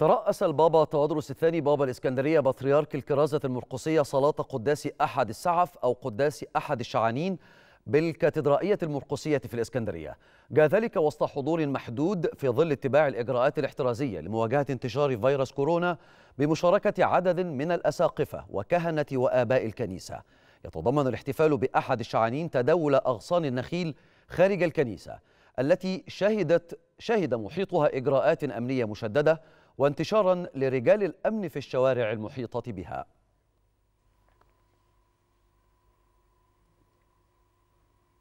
ترأس البابا تودروس الثاني بابا الإسكندرية بطريرك الكرازة المرقسية صلاة قداس أحد السعف أو قداس أحد الشعانين بالكاتدرائية المرقسية في الإسكندرية جاء ذلك وسط حضور محدود في ظل اتباع الإجراءات الاحترازية لمواجهة انتشار فيروس كورونا بمشاركة عدد من الأساقفة وكهنة وآباء الكنيسة يتضمن الاحتفال بأحد الشعانين تداول أغصان النخيل خارج الكنيسة التي شهدت شهد محيطها إجراءات أمنية مشددة وانتشارا لرجال الأمن في الشوارع المحيطة بها